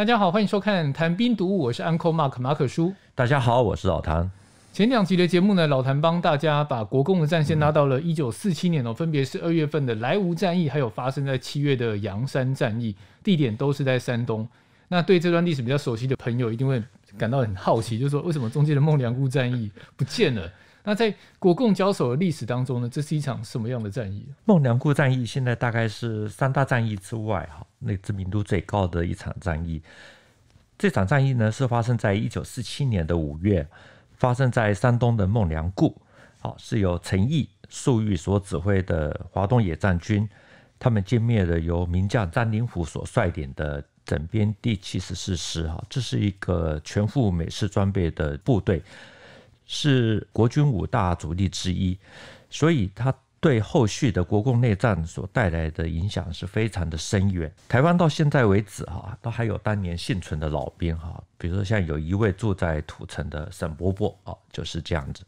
大家好，欢迎收看《谈兵读物》，我是 Uncle Mark 马可叔。大家好，我是老谭。前两集的节目呢，老谭帮大家把国共的战线拉到了一九四七年哦，分别是二月份的莱芜战役，还有发生在七月的阳山战役，地点都是在山东。那对这段历史比较熟悉的朋友，一定会感到很好奇，就是说为什么中间的孟良崮战役不见了？那在国共交手的历史当中呢，这是一场什么样的战役？孟良崮战役现在大概是三大战役之外哈，那知名度最高的一场战役。这场战役呢是发生在一九四七年的五月，发生在山东的孟良崮。好，是由陈毅、粟裕所指挥的华东野战军，他们歼灭了由名将张灵甫所率领的整编第七十四师。哈，这是一个全副美式装备的部队。是国军五大主力之一，所以他对后续的国共内战所带来的影响是非常的深远。台湾到现在为止，哈，都还有当年幸存的老兵，哈，比如说像有一位住在土城的沈伯伯，啊，就是这样子。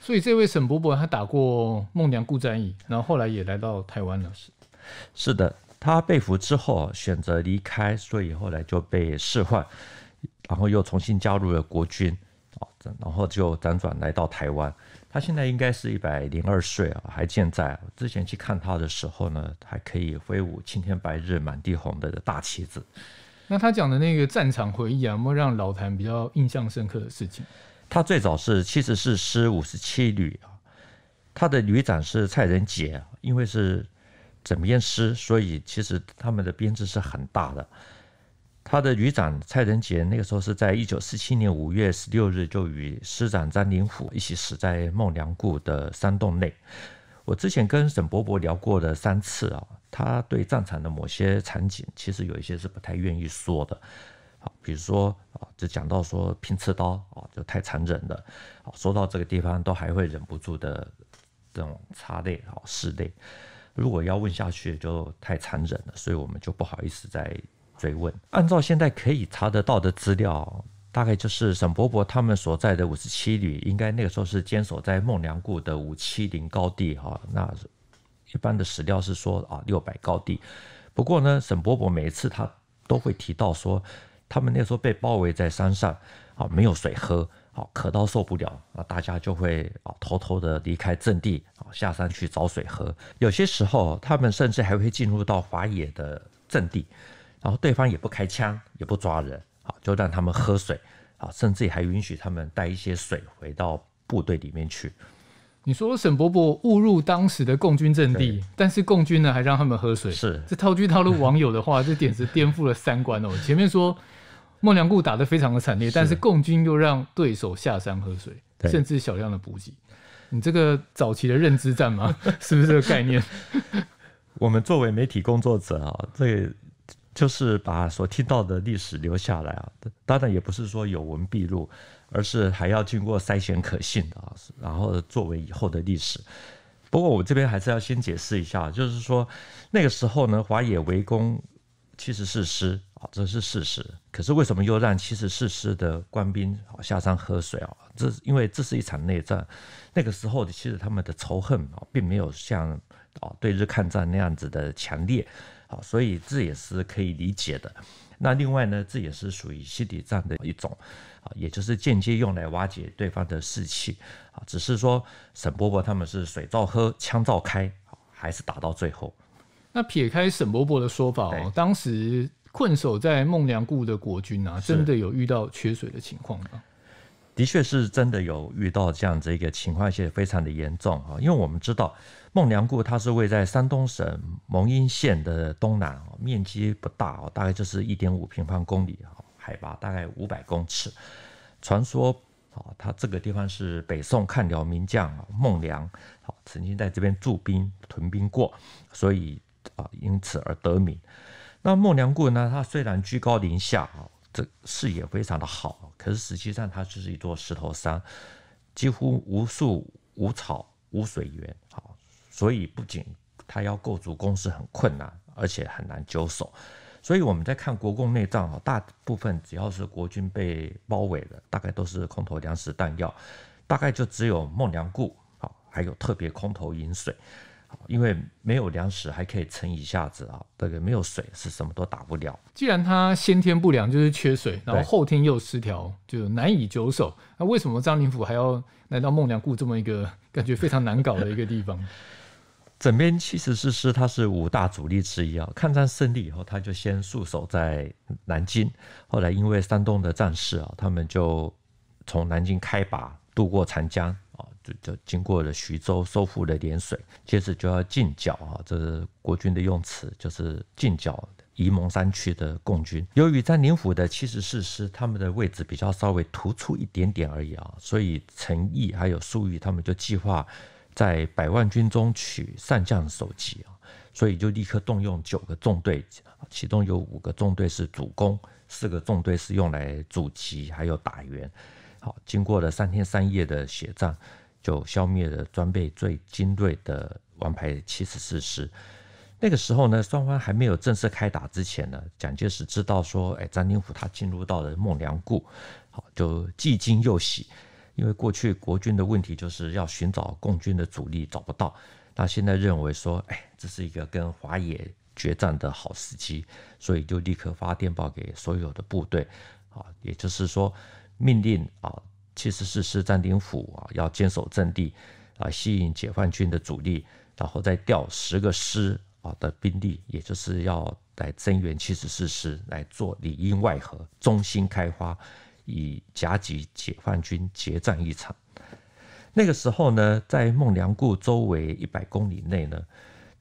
所以这位沈伯伯他打过孟良崮战役，然后后来也来到台湾了，是？是的，他被俘之后选择离开，所以后来就被释放，然后又重新加入了国军。然后就辗转来到台湾，他现在应该是一百零二岁啊，还健在。之前去看他的时候呢，还可以挥舞青天白日满地红的大旗子。那他讲的那个战场回忆啊，有没有让老谭比较印象深刻的事情？他最早是七十四师五十七旅啊，他的旅长是蔡仁杰因为是整编师，所以其实他们的编制是很大的。他的旅长蔡仁杰那个时候是在一九四七年五月十六日就与师长张灵甫一起死在孟良崮的山洞内。我之前跟沈伯伯聊过的三次啊，他对战场的某些场景其实有一些是不太愿意说的。好，比如说啊，就讲到说拼刺刀啊，就太残忍了。说到这个地方都还会忍不住的这种擦泪啊拭泪。如果要问下去就太残忍了，所以我们就不好意思再追问：按照现在可以查得到的资料，大概就是沈伯伯他们所在的五十七旅，应该那个时候是坚守在孟良崮的五七零高地哈。那一般的史料是说啊，六百高地。不过呢，沈伯伯每次他都会提到说，他们那时候被包围在山上啊，没有水喝，好，渴到受不了，那大家就会啊，偷偷的离开阵地啊，下山去找水喝。有些时候，他们甚至还会进入到华野的阵地。然后对方也不开枪，也不抓人，好就让他们喝水，好，甚至还允许他们带一些水回到部队里面去。你说沈伯伯误入当时的共军阵地，但是共军呢还让他们喝水，是这套句套路网友的话，这简直颠覆了三观哦。前面说孟良崮打的非常的惨烈，但是共军又让对手下山喝水，甚至少量的补给，你这个早期的认知战吗？是不是这个概念？我们作为媒体工作者啊，这。就是把所听到的历史留下来啊，当然也不是说有文必录，而是还要经过筛选可信的，啊，然后作为以后的历史。不过我这边还是要先解释一下，就是说那个时候呢，华野围攻七十四师啊，这是事实。可是为什么又让七十四师的官兵下山喝水啊？这是因为这是一场内战，那个时候的其实他们的仇恨啊，并没有像啊对日抗战那样子的强烈。好，所以这也是可以理解的。那另外呢，这也是属于心理战的一种，啊，也就是间接用来瓦解对方的士气，啊，只是说沈伯伯他们是水照喝，枪照开，还是打到最后。那撇开沈伯伯的说法哦，当时困守在孟良崮的国军啊，真的有遇到缺水的情况吗？的确是真的有遇到这样子一个情况，在非常的严重啊！因为我们知道孟良崮，它是位在山东省蒙阴县的东南面积不大哦，大概就是一点五平方公里海拔大概五百公尺。传说啊，它这个地方是北宋抗辽名将孟良曾经在这边驻兵屯兵过，所以啊因此而得名。那孟良崮呢，它虽然居高临下啊。这视野非常的好，可是实际上它就是一座石头山，几乎无树无草无水源，好，所以不仅它要构筑工事很困难，而且很难坚守。所以我们在看国共内战啊，大部分只要是国军被包围了，大概都是空投粮食弹药，大概就只有孟良崮，好，还有特别空投饮水。因为没有粮食还可以撑一下子啊，这个没有水是什么都打不了。既然他先天不良就是缺水，然后后天又失调，就难以久守。那为什么张灵甫还要来到孟良崮这么一个感觉非常难搞的一个地方？整编七十四师他是五大主力之一啊，抗战胜利以后他就先驻守在南京，后来因为山东的战事啊，他们就从南京开拔，渡过长江。就就经过了徐州，收复了涟水，接着就要进剿啊，这是国军的用词，就是进剿沂蒙山区的共军。由于在临府的七十四师，他们的位置比较稍微突出一点点而已啊，所以陈毅还有粟裕他们就计划在百万军中取上将首级啊，所以就立刻动用九个纵队，其中有五个纵队是主攻，四个纵队是用来阻击还有打援。好，经过了三天三夜的血战。就消灭了装备最精锐的王牌七十四师。那个时候呢，双方还没有正式开打之前呢，蒋介石知道说，哎，张灵甫他进入到了孟良崮，好，就既惊又喜，因为过去国军的问题就是要寻找共军的主力找不到，那现在认为说，哎，这是一个跟华野决战的好时机，所以就立刻发电报给所有的部队，啊，也就是说命令啊。七十四师占领府啊，要坚守阵地，啊，吸引解放军的主力，然后再调十个师啊的兵力，也就是要来增援七十四师，来做里应外合，中心开花，以夹击解放军决战一场。那个时候呢，在孟良崮周围一百公里内呢，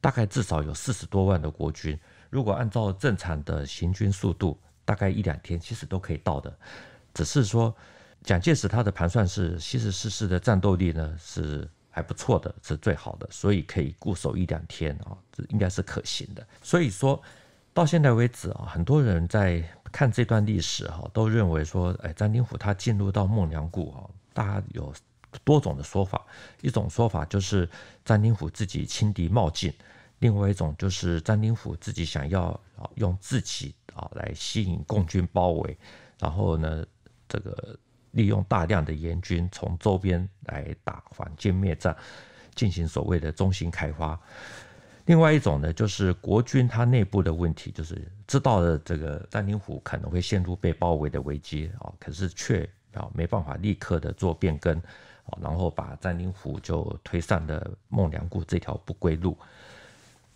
大概至少有四十多万的国军，如果按照正常的行军速度，大概一两天其实都可以到的，只是说。蒋介石他的盘算是，其实四师的战斗力呢是还不错的是最好的，所以可以固守一两天啊，这应该是可行的。所以说到现在为止啊，很多人在看这段历史哈，都认为说，哎，张灵甫他进入到孟良崮啊，大家有多种的说法。一种说法就是张灵甫自己轻敌冒进，另外一种就是张灵甫自己想要啊用自己啊来吸引共军包围，然后呢这个。利用大量的援军从周边来打反歼灭战，进行所谓的中心开发。另外一种呢，就是国军它内部的问题，就是知道了这个占灵虎可能会陷入被包围的危机啊，可是却啊没办法立刻的做变更，然后把占灵虎就推上了孟良崮这条不归路。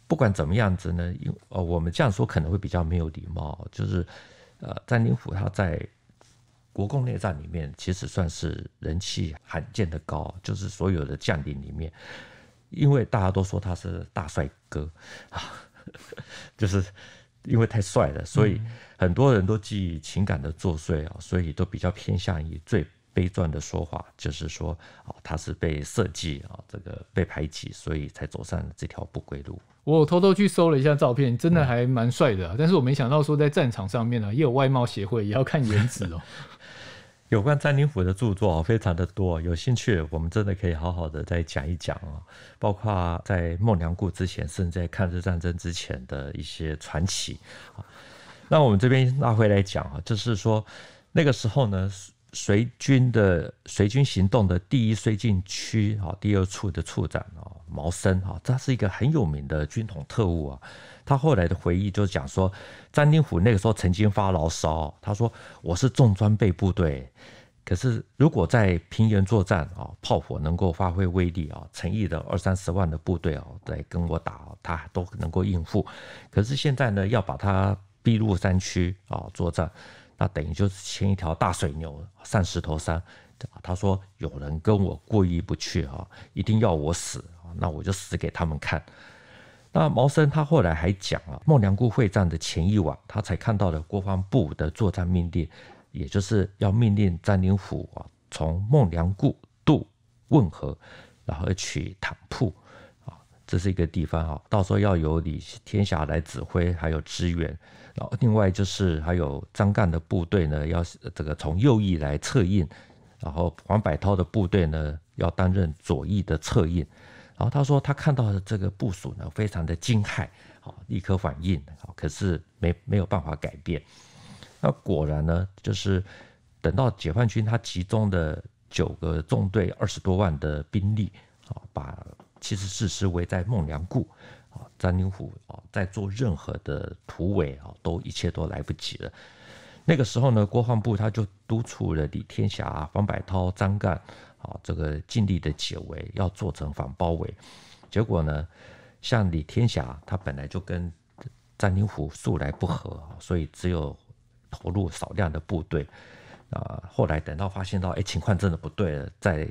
不管怎么样子呢，因呃我们这样说可能会比较没有礼貌，就是呃占灵虎他在。国共内战里面，其实算是人气罕见的高，就是所有的将领里面，因为大家都说他是大帅哥啊，就是因为太帅了，所以很多人都基于情感的作祟啊，所以都比较偏向于最悲壮的说法，就是说啊，他是被设计啊，这个被排挤，所以才走上这条不归路。我偷偷去搜了一下照片，真的还蛮帅的，但是我没想到说在战场上面呢，也有外貌协会，也要看颜值哦。有关詹灵府的著作啊，非常的多，有兴趣，我们真的可以好好的再讲一讲啊，包括在孟良崮之前，甚至在抗日战争之前的一些传奇啊。那我们这边拉回来讲啊，就是说那个时候呢。随军的随军行动的第一绥靖区哈第二处的处长啊毛森哈，他是一个很有名的军统特务啊。他后来的回忆就是讲说，张灵虎那个时候曾经发牢骚，他说我是重装备部队，可是如果在平原作战啊，炮火能够发挥威力啊，陈毅的二三十万的部队啊，在跟我打，他都能够应付。可是现在呢，要把它逼入山区啊作战。那等于就是牵一条大水牛上石头山，他说有人跟我过意不去啊，一定要我死啊，那我就死给他们看。那毛森他后来还讲啊，孟良崮会战的前一晚，他才看到了国防部的作战命令，也就是要命令詹灵甫啊，从孟良崮渡汶河，然后取坦铺。这是一个地方哈，到时候要由李天霞来指挥，还有支援。然后另外就是还有张干的部队呢，要这个从右翼来策应，然后黄百韬的部队呢要担任左翼的策应。然后他说他看到的这个部署呢，非常的惊骇，好，立刻反应，可是没没有办法改变。那果然呢，就是等到解放军他集中的九个纵队，二十多万的兵力，啊，把。其实是师为在孟良崮，啊，张灵甫啊，在做任何的突围啊，都一切都来不及了。那个时候呢，郭防部他就督促了李天霞、方百涛、张干，啊，这个尽力的解围，要做成反包围。结果呢，像李天霞，他本来就跟张灵甫素来不和，所以只有投入少量的部队。啊，后来等到发现到，哎，情况真的不对了，再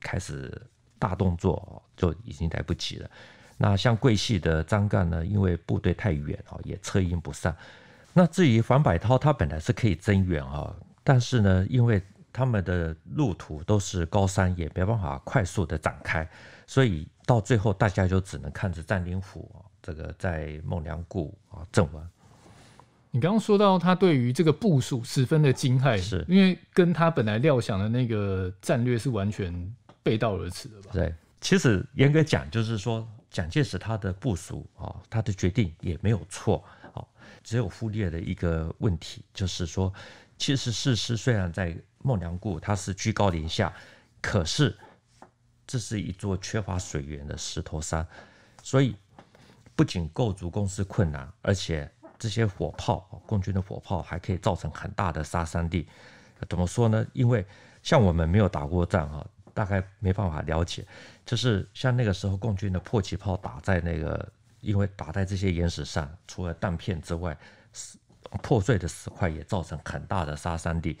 开始。大动作就已经来不及了。那像桂系的张干呢，因为部队太远啊，也策应不上。那至于黄百韬，他本来是可以增援啊，但是呢，因为他们的路途都是高山，也没办法快速的展开，所以到最后大家就只能看着张灵府这个在孟良崮啊阵亡。你刚刚说到他对于这个部署十分的惊骇，是因为跟他本来料想的那个战略是完全。背道而驰了吧？对，其实严格讲，就是说蒋介石他的部署啊，他的决定也没有错啊，只有忽略的一个问题，就是说，其实四实虽然在孟良崮，他是居高临下，可是这是一座缺乏水源的石头山，所以不仅构筑工事困难，而且这些火炮，共军的火炮还可以造成很大的杀伤力。怎么说呢？因为像我们没有打过仗啊。大概没办法了解，就是像那个时候，共军的迫击炮打在那个，因为打在这些岩石上，除了弹片之外，石破碎的石块也造成很大的杀伤力。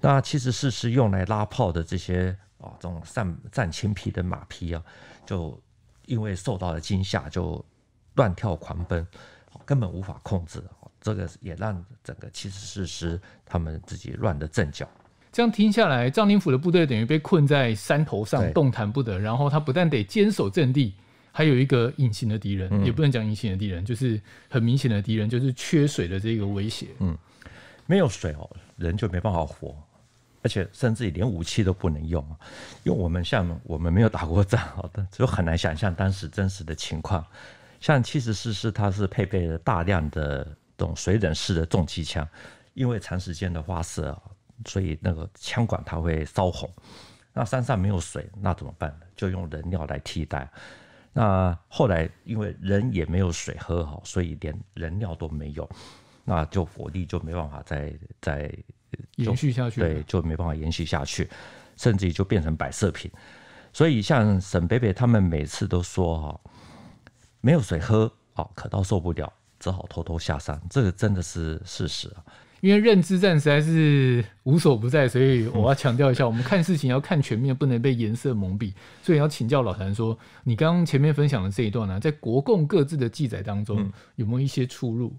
那七十四师用来拉炮的这些啊，这种战战青皮的马匹啊，就因为受到了惊吓，就乱跳狂奔，根本无法控制。这个也让整个七十四师他们自己乱了阵脚。这样听下来，张灵甫的部队等于被困在山头上，动弹不得。然后他不但得坚守阵地，还有一个隐形的敌人，也不能讲隐形的敌人，就是很明显的敌人，就是缺水的这个威胁。嗯，没有水哦，人就没办法活，而且甚至连武器都不能用。因为我们像我们没有打过仗，哦，但就很难想象当时真实的情况。像七十四师，它是配备了大量的这种水冷式的重机枪，因为长时间的发射。所以那个枪管它会烧红，那山上没有水，那怎么办呢？就用人尿来替代。那后来因为人也没有水喝哈，所以连人尿都没有，那就火力就没办法再再延续下去，对，就没办法延续下去，甚至于就变成摆设品。所以像沈北北他们每次都说哈，没有水喝哦，渴到受不了，只好偷偷下山，这个真的是事实啊。因为认知战实在是无所不在，所以我要强调一下，我们看事情要看全面，不能被颜色蒙蔽。所以要请教老谭，说你刚刚前面分享的这一段呢，在国共各自的记载当中，有没有一些出入？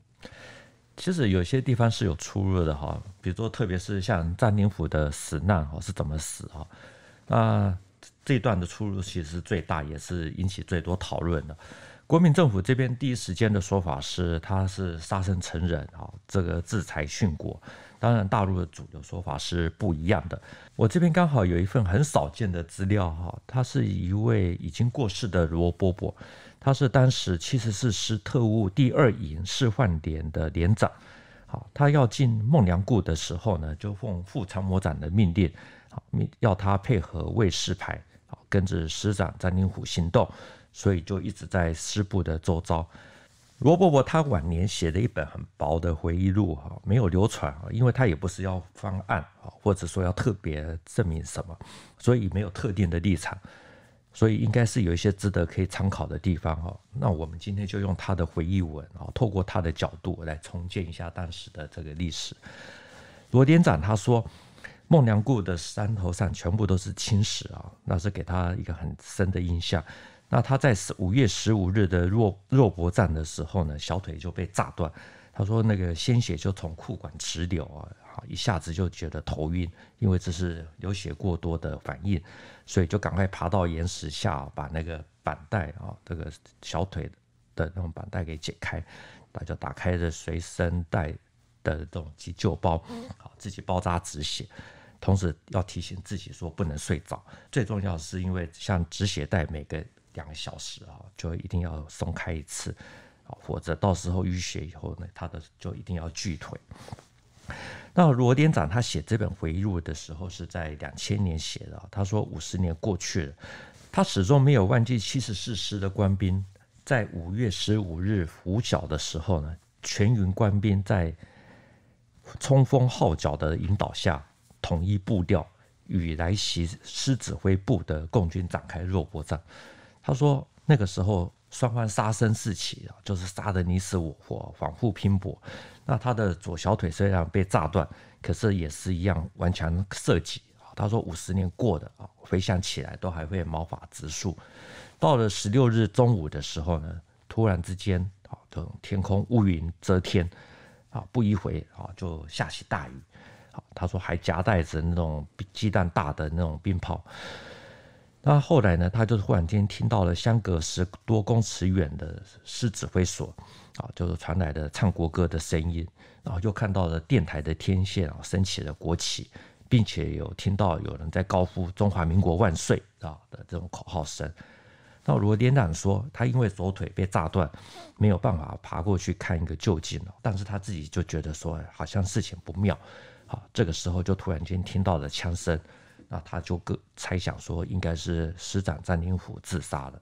其实有些地方是有出入的哈，比如说，特别是像张灵甫的死难哈是怎么死哈，那这一段的出入其实是最大，也是引起最多讨论的。国民政府这边第一时间的说法是，他是杀身成仁啊，这个自裁殉国。当然，大陆的主流说法是不一样的。我这边刚好有一份很少见的资料哈，他是一位已经过世的罗波波，他是当时七十四师特务第二营示范连的连长。好，他要进孟良崮的时候呢，就奉副参谋长的命令，好命要他配合卫士排，好跟着师长张灵甫行动。所以就一直在师部的周遭。罗伯伯他晚年写的一本很薄的回忆录哈，没有流传啊，因为他也不是要方案啊，或者说要特别证明什么，所以没有特定的立场，所以应该是有一些值得可以参考的地方哈。那我们今天就用他的回忆文啊，透过他的角度来重建一下当时的这个历史。罗店长他说，孟良崮的山头上全部都是青石啊，那是给他一个很深的印象。那他在五月十五日的弱弱搏战的时候呢，小腿就被炸断。他说那个鲜血就从裤管直流啊，好一下子就觉得头晕，因为这是流血过多的反应，所以就赶快爬到岩石下，把那个绑带啊，这个小腿的那种绑带给解开，大就打开的随身带的这种急救包，好自己包扎止血，同时要提醒自己说不能睡着。最重要的是因为像止血带每个。两个小时啊，就一定要松开一次，啊，或者到时候淤血以后呢，他的就一定要锯腿。那罗店长他写这本回忆录的时候是在两千年写的，他说五十年过去了，他始终没有忘记七十四师的官兵在五月十五日拂晓的时候呢，全营官兵在冲锋号角的引导下，统一步调，与来袭师指挥部的共军展开肉搏战。他说那个时候双方杀声四起啊，就是杀的你死我活，反复拼搏。那他的左小腿虽然被炸断，可是也是一样顽强射击啊。他说五十年过的啊，回想起来都还会毛发直竖。到了十六日中午的时候呢，突然之间啊，这种天空乌云遮天啊，不一会啊就下起大雨他说还夹带着那种鸡蛋大的那种冰炮。那后来呢？他就忽然间听到了相隔十多公尺远的师指挥所，啊，就是传来的唱国歌的声音，然后又看到了电台的天线啊，升起了国旗，并且有听到有人在高呼“中华民国万岁”啊的这种口号声。那罗连长说，他因为左腿被炸断，没有办法爬过去看一个究竟了，但是他自己就觉得说好像事情不妙，好，这个时候就突然间听到了枪声。那他就个猜想说，应该是师长张灵甫自杀了。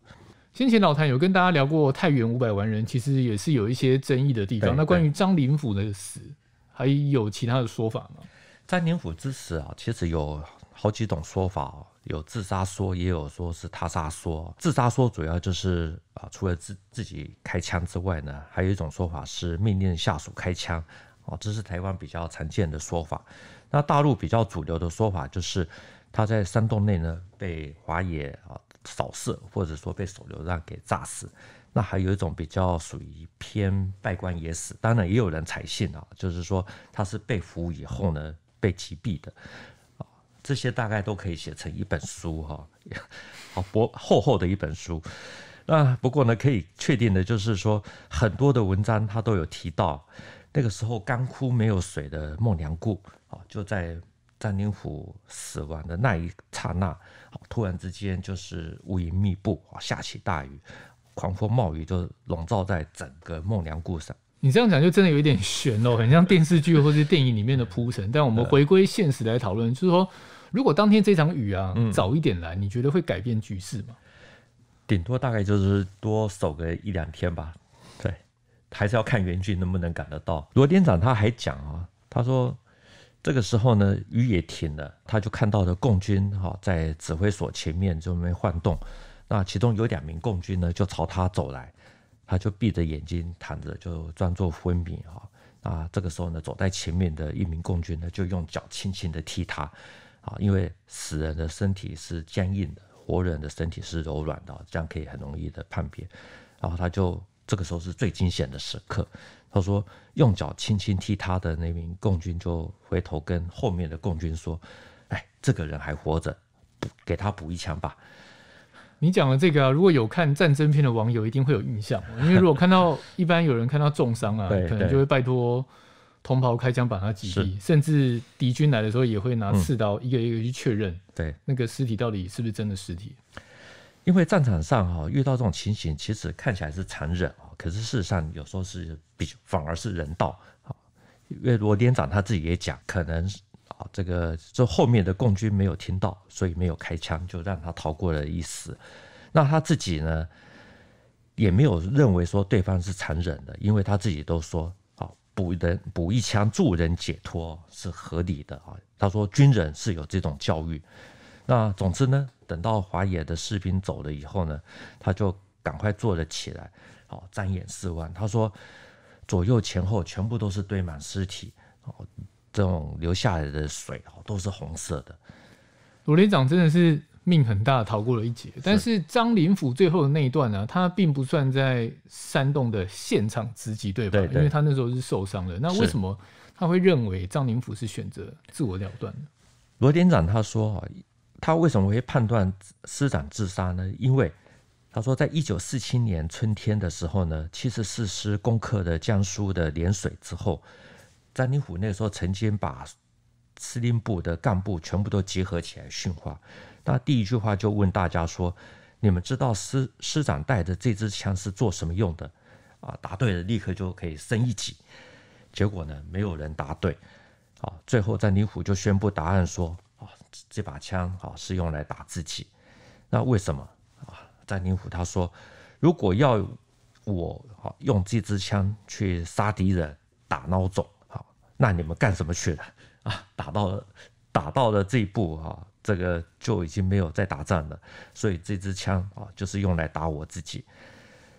先前老谭有跟大家聊过太原五百万人，其实也是有一些争议的地方。那关于张灵甫的死，还有其他的说法吗？张灵甫之死啊，其实有好几种说法，有自杀说，也有说是他杀说。自杀说主要就是啊，除了自自己开枪之外呢，还有一种说法是命令下属开枪哦，这是台湾比较常见的说法。那大陆比较主流的说法就是。他在山洞内呢，被华野啊扫射，或者说被手榴弹给炸死。那还有一种比较属于偏拜官野死，当然也有人采信啊，就是说他是被俘以后呢被击毙的啊。这些大概都可以写成一本书哈，好薄厚厚的一本书。那不过呢，可以确定的就是说，很多的文章他都有提到，那个时候干枯没有水的孟良崮啊，就在。詹天甫死亡的那一刹那，突然之间就是乌云密布啊，下起大雨，狂风暴雨就笼罩在整个孟良崮上。你这样讲就真的有一点悬哦，很像电视剧或是电影里面的铺陈。但我们回归现实来讨论，就是说，如果当天这场雨啊早一点来，你觉得会改变局势吗？顶多大概就是多守个一两天吧。对，还是要看援军能不能赶得到。罗店长他还讲啊，他说。这个时候呢，雨也停了，他就看到了共军哈在指挥所前面就没晃动，那其中有两名共军呢就朝他走来，他就闭着眼睛躺着就装作昏迷哈啊，这个时候呢走在前面的一名共军呢就用脚轻轻的踢他啊，因为死人的身体是僵硬的，活人的身体是柔软的，这样可以很容易的判别，然后他就这个时候是最惊险的时刻。他说：“用脚轻轻踢他的那名共军，就回头跟后面的共军说：‘哎，这个人还活着，补给他补一枪吧。’你讲的这个啊，如果有看战争片的网友，一定会有印象。因为如果看到一般有人看到重伤啊，可能就会拜托同袍开枪把他击毙，甚至敌军来的时候也会拿刺刀一个一个去确认，对那个尸体到底是不是真的尸体。因为战场上哈遇到这种情形，其实看起来是残忍啊。”可是事实上，有时候是比反而是人道啊。因为罗连长他自己也讲，可能是啊，这个这后面的共军没有听到，所以没有开枪，就让他逃过了意思。那他自己呢，也没有认为说对方是残忍的，因为他自己都说啊，补人补一枪助人解脱是合理的啊。他说军人是有这种教育。那总之呢，等到华野的士兵走了以后呢，他就赶快坐了起来。哦，瞻眼四万，他说左右前后全部都是堆满尸体哦，这种流下来的水哦都是红色的。罗连长真的是命很大，逃过了一劫。但是张灵甫最后那一段呢，他并不算在山洞的现场直击对吧？因为他那时候是受伤的。那为什么他会认为张灵甫是选择自我了断罗连长他说啊，他为什么会判断师长自杀呢？因为。他说，在一九四七年春天的时候呢，七十四师攻克了江苏的涟水之后，詹宁虎那时候曾经把司令部的干部全部都结合起来训话。那第一句话就问大家说：“你们知道师师长带的这支枪是做什么用的？”啊，答对了立刻就可以升一级。结果呢，没有人答对。啊，最后詹宁虎就宣布答案说：“啊，这把枪啊是用来打自己。那为什么？”詹宁虎他说：“如果要我用这支枪去杀敌人、打孬种，好，那你们干什么去了？啊，打到打到了这一步啊，这个就已经没有在打仗了。所以这支枪啊，就是用来打我自己。”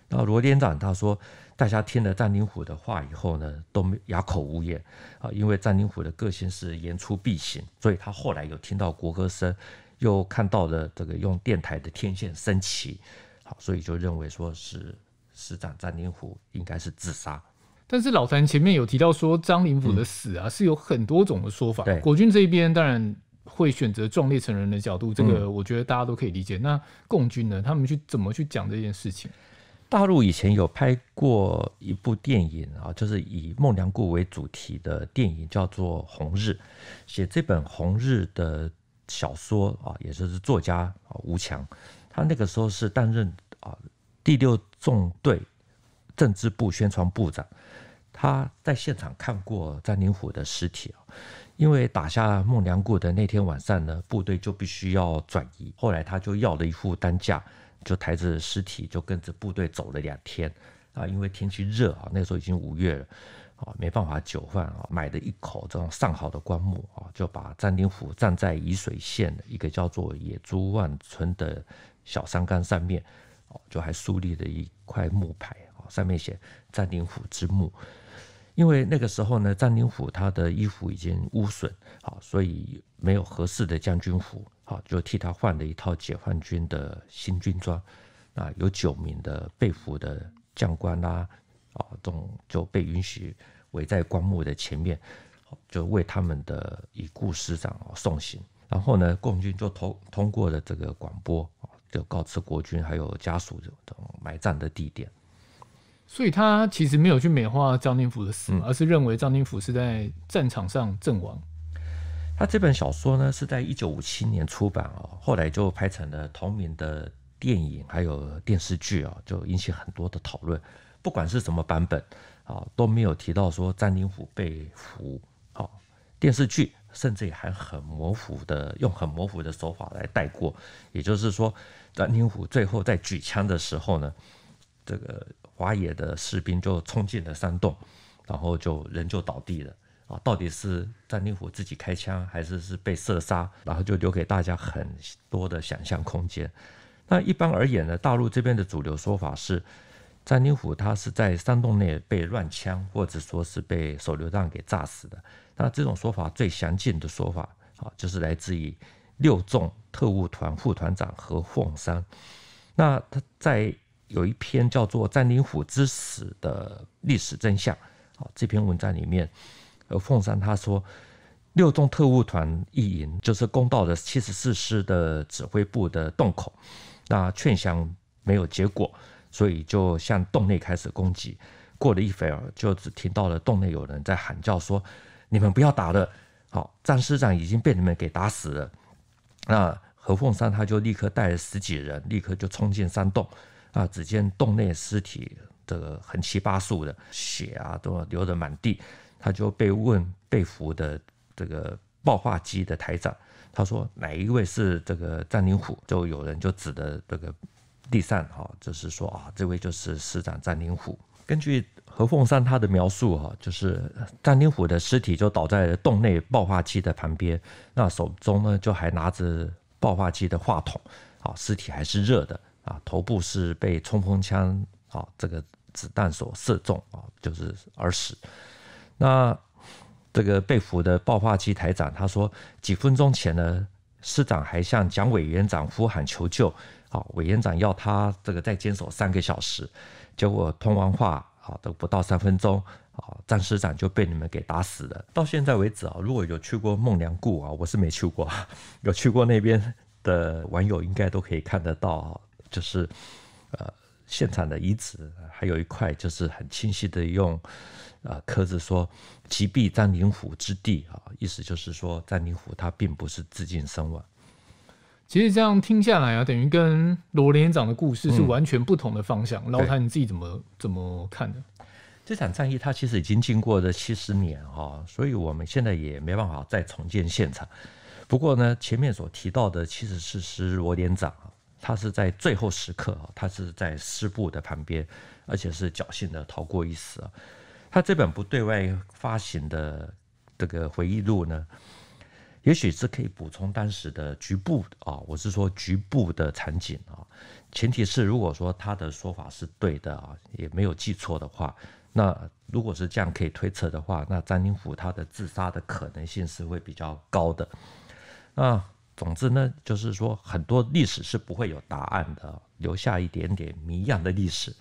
那罗连长他说：“大家听了张灵虎的话以后呢，都哑口无言啊，因为张灵虎的个性是言出必行，所以他后来有听到国歌声。”又看到了这个用电台的天线升起，好，所以就认为说是师长张灵甫应该是自杀。但是老谭前面有提到说张灵甫的死啊是有很多种的说法。国军这边当然会选择壮烈成人的角度，这个我觉得大家都可以理解。那共军呢，他们去怎么去讲这件事情？大陆以前有拍过一部电影啊，就是以孟良崮为主题的电影，叫做《红日》。写这本《红日》的。小说啊，也就是作家啊，吴强，他那个时候是担任啊第六纵队政治部宣传部长，他在现场看过张灵甫的尸体啊，因为打下孟良崮的那天晚上呢，部队就必须要转移，后来他就要了一副担架，就抬着尸体就跟着部队走了两天啊，因为天气热啊，那时候已经五月了。啊，没办法久放啊，买的一口这种上好的棺木啊，就把张灵甫葬在沂水县一个叫做野猪湾村的小山岗上面，哦，就还树立了一块木牌啊，上面写张灵甫之墓。因为那个时候呢，张灵甫他的衣服已经污损啊，所以没有合适的将军服啊，就替他换了一套解放军的新军装。啊，有九名的被俘的将官啦。啊，这种就被允许围在棺木的前面，就为他们的已故师长送行。然后呢，共军就通通过了这个广播啊，就告知国军还有家属这种埋葬的地点。所以，他其实没有去美化张定甫的死，而是认为张定甫是在战场上阵亡。他这本小说呢，是在一九五七年出版哦，后来就拍成了同名的电影，还有电视剧啊，就引起很多的讨论。不管是什么版本，啊，都没有提到说张灵甫被俘。啊，电视剧甚至也还很模糊的用很模糊的手法来带过。也就是说，张灵甫最后在举枪的时候呢，这个华野的士兵就冲进了山洞，然后就人就倒地了。啊，到底是张灵甫自己开枪，还是是被射杀？然后就留给大家很多的想象空间。那一般而言呢，大陆这边的主流说法是。詹灵虎他是在山洞内被乱枪，或者说是被手榴弹给炸死的。那这种说法最详尽的说法，啊，就是来自于六纵特务团副团长何凤山。那他在有一篇叫做《詹灵虎之死》的历史真相。啊这篇文章里面，呃，凤山他说，六纵特务团一营就是攻到了七十四师的指挥部的洞口，那劝降没有结果。所以就向洞内开始攻击。过了一会儿，就只听到了洞内有人在喊叫说：“你们不要打了，好，张师长已经被你们给打死了。”那何凤山他就立刻带了十几人，立刻就冲进山洞。啊，只见洞内尸体这个横七八竖的血啊，都流得满地。他就被问被俘的这个爆化机的台长，他说：“哪一位是这个战灵虎？”就有人就指的这个。第三哈，就是说啊，这位就是师长张灵甫。根据何凤山他的描述哈，就是张灵甫的尸体就倒在了爆化机的旁边，那手中呢就还拿着爆化机的话筒，啊，尸体还是热的啊，头部是被冲锋枪啊这个子弹所射中啊，就是而死。那这个被俘的爆化机台长他说，几分钟前呢。师长还向蒋委员长呼喊求救，啊，委员长要他这个再坚守三个小时，结果通完话啊，都不到三分钟，啊，张师长就被你们给打死了。到现在为止啊，如果有去过孟良崮啊，我是没去过，有去过那边的网友应该都可以看得到，就是，呃。现场的遗址还有一块，就是很清晰的用，啊刻着说“击毙张灵甫之地”啊，意思就是说张灵甫他并不是自尽身亡。其实这样听下来啊，等于跟罗连长的故事是完全不同的方向。老谭，你自己怎么怎么看的？这场战役它其实已经经过了七十年哈，所以我们现在也没办法再重建现场。不过呢，前面所提到的其实是是罗连长。他是在最后时刻啊，他是在师部的旁边，而且是侥幸的逃过一死啊。他这本不对外发行的这个回忆录呢，也许是可以补充当时的局部啊，我是说局部的场景啊。前提是如果说他的说法是对的啊，也没有记错的话，那如果是这样可以推测的话，那张灵甫他的自杀的可能性是会比较高的那总之呢，就是说很多历史是不会有答案的，留下一点点谜样的历史，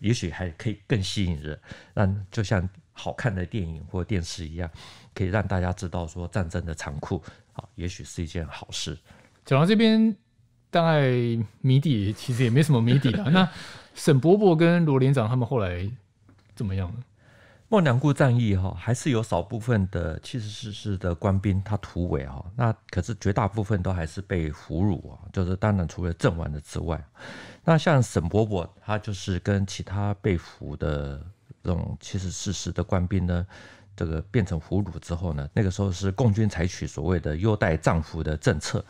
也许还可以更吸引人。让就像好看的电影或电视一样，可以让大家知道说战争的残酷啊，也许是一件好事。讲到这边，大概谜底其实也没什么谜底了。那沈伯伯跟罗连长他们后来怎么样了？孟良崮战役哈，还是有少部分的七十四师的官兵他突围哈，那可是绝大部分都还是被俘虏啊，就是当然除了阵亡的之外，那像沈伯伯他就是跟其他被俘的这种七十四师的官兵呢，这个变成俘虏之后呢，那个时候是共军采取所谓的优待战俘的政策，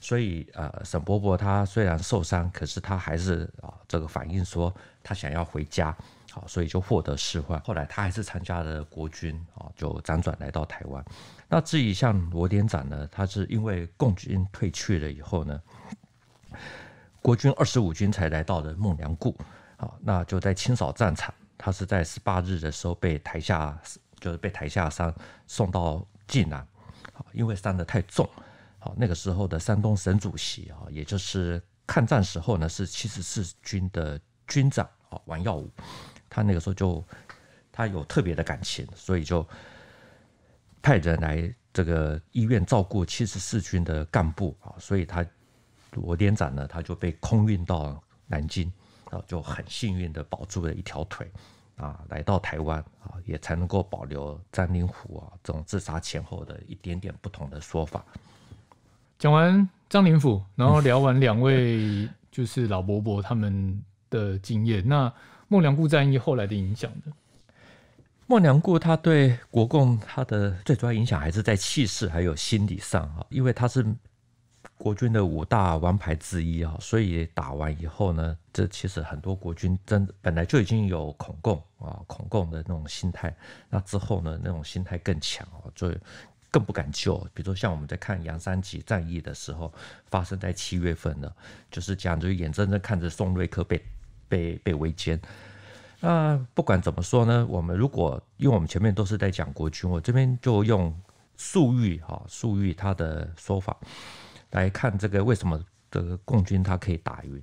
所以啊，沈伯伯他虽然受伤，可是他还是啊这个反映说他想要回家。好，所以就获得释放。后来他还是参加了国军，啊，就辗转来到台湾。那至于像罗连长呢，他是因为共军退去了以后呢，国军二十五军才来到的孟良崮，啊，那就在清扫战场。他是在十八日的时候被台下，就是被台下山送到济南，啊，因为伤得太重。好，那个时候的山东省主席啊，也就是抗战时候呢是七十四军的军长啊王耀武。他那个时候就，他有特别的感情，所以就派人来这个医院照顾七十四军的干部啊，所以他我连长呢，他就被空运到南京啊，就很幸运的保住了一条腿啊，来到台湾啊，也才能够保留张灵甫啊这种自杀前后的一点点不同的说法。讲完张灵甫，然后聊完两位就是老伯伯他们的经验，那。孟良崮战役后来的影响呢？孟良崮，他对国共他的最主要影响还是在气势还有心理上哈，因为他是国军的五大王牌之一啊，所以打完以后呢，这其实很多国军真的本来就已经有恐共啊，恐共的那种心态，那之后呢，那种心态更强啊，就更不敢救。比如说像我们在看杨三吉战役的时候，发生在七月份的，就是讲就眼睁睁看着宋瑞克被。被被围歼。那不管怎么说呢，我们如果因为我们前面都是在讲国军，我这边就用粟裕哈粟裕他的说法来看这个为什么这个共军他可以打赢。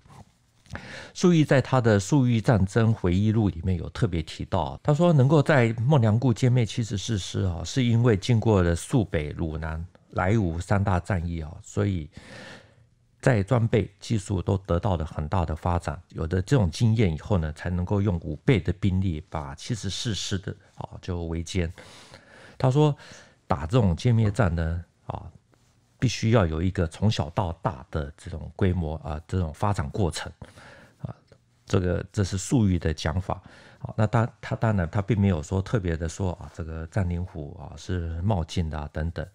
粟裕在他的《粟裕战争回忆录》里面有特别提到，他说能够在孟良崮歼灭七十四师啊，是因为经过了肃北、鲁南、莱芜三大战役啊，所以。在装备技术都得到了很大的发展，有的这种经验以后呢，才能够用五倍的兵力把七十四师的啊就围歼。他说，打这种歼灭战呢啊，必须要有一个从小到大的这种规模啊，这种发展过程啊，这个这是粟裕的讲法。好，那他他当然他并没有说特别的说啊，这个占领虎啊是冒进的等等。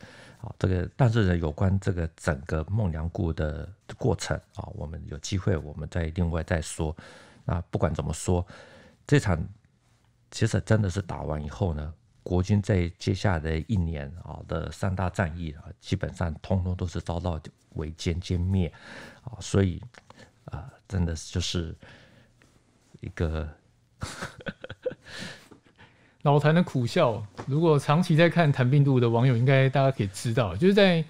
好，这个但是呢，有关这个整个孟良崮的过程啊，我们有机会我们再另外再说。那不管怎么说，这场其实真的是打完以后呢，国军在接下来一年啊的三大战役啊，基本上通通都是遭到围歼歼灭啊，所以啊，真的就是一个老谭的苦笑。如果长期在看谈病度的网友，应该大家可以知道，就是在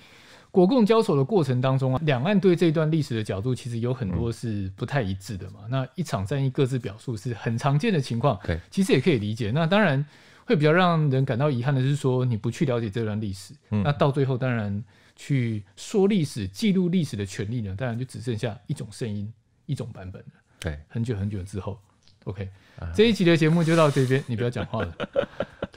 国共交手的过程当中啊，两岸对这段历史的角度其实有很多是不太一致的嘛。那一场战役各自表述是很常见的情况，对，其实也可以理解。那当然会比较让人感到遗憾的是说，你不去了解这段历史，那到最后当然去说历史、记录历史的权利呢，当然就只剩下一种声音、一种版本。对，很久很久之后，OK，这一期的节目就到这边，你不要讲话了。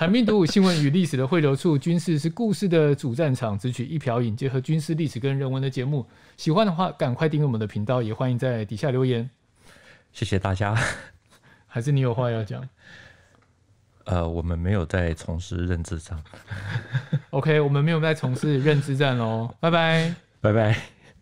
冷冰独舞，新闻与历史的汇流处，军事是故事的主战场。只取一瓢饮，结合军事、历史跟人文的节目，喜欢的话赶快订阅我们的频道，也欢迎在底下留言。谢谢大家，还是你有话要讲？呃，我们没有在从事认知战。OK，我们没有在从事认知战哦。拜拜，拜拜。